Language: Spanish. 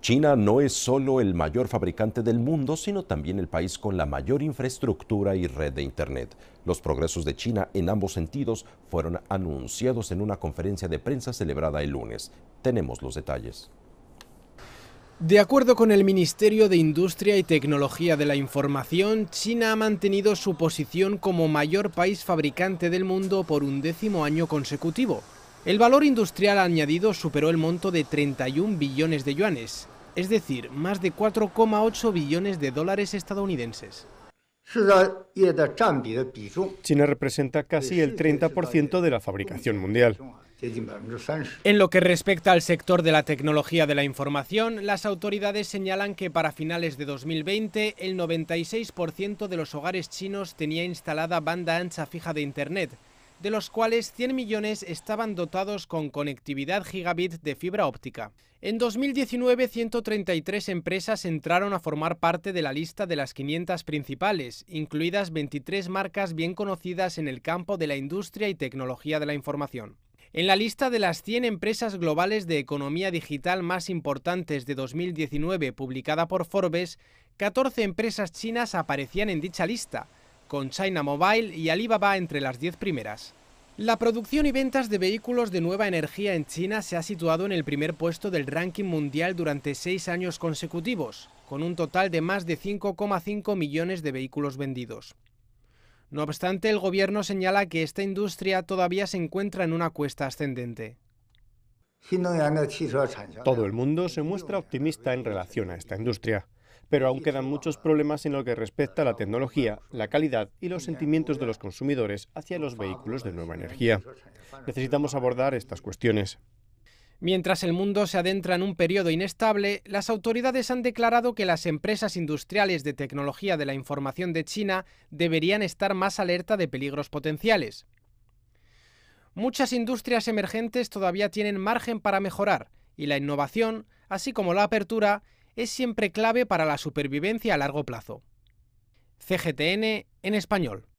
China no es solo el mayor fabricante del mundo, sino también el país con la mayor infraestructura y red de Internet. Los progresos de China en ambos sentidos fueron anunciados en una conferencia de prensa celebrada el lunes. Tenemos los detalles. De acuerdo con el Ministerio de Industria y Tecnología de la Información, China ha mantenido su posición como mayor país fabricante del mundo por un décimo año consecutivo. El valor industrial añadido superó el monto de 31 billones de yuanes, es decir, más de 4,8 billones de dólares estadounidenses. China representa casi el 30% de la fabricación mundial. En lo que respecta al sector de la tecnología de la información, las autoridades señalan que para finales de 2020 el 96% de los hogares chinos tenía instalada banda ancha fija de Internet, de los cuales 100 millones estaban dotados con conectividad gigabit de fibra óptica. En 2019, 133 empresas entraron a formar parte de la lista de las 500 principales, incluidas 23 marcas bien conocidas en el campo de la industria y tecnología de la información. En la lista de las 100 empresas globales de economía digital más importantes de 2019 publicada por Forbes, 14 empresas chinas aparecían en dicha lista, con China Mobile y Alibaba entre las 10 primeras. La producción y ventas de vehículos de nueva energía en China se ha situado en el primer puesto del ranking mundial durante seis años consecutivos, con un total de más de 5,5 millones de vehículos vendidos. No obstante, el gobierno señala que esta industria todavía se encuentra en una cuesta ascendente. Todo el mundo se muestra optimista en relación a esta industria pero aún quedan muchos problemas en lo que respecta a la tecnología, la calidad y los sentimientos de los consumidores hacia los vehículos de nueva energía. Necesitamos abordar estas cuestiones. Mientras el mundo se adentra en un periodo inestable, las autoridades han declarado que las empresas industriales de tecnología de la información de China deberían estar más alerta de peligros potenciales. Muchas industrias emergentes todavía tienen margen para mejorar, y la innovación, así como la apertura, es siempre clave para la supervivencia a largo plazo. CGTN en español.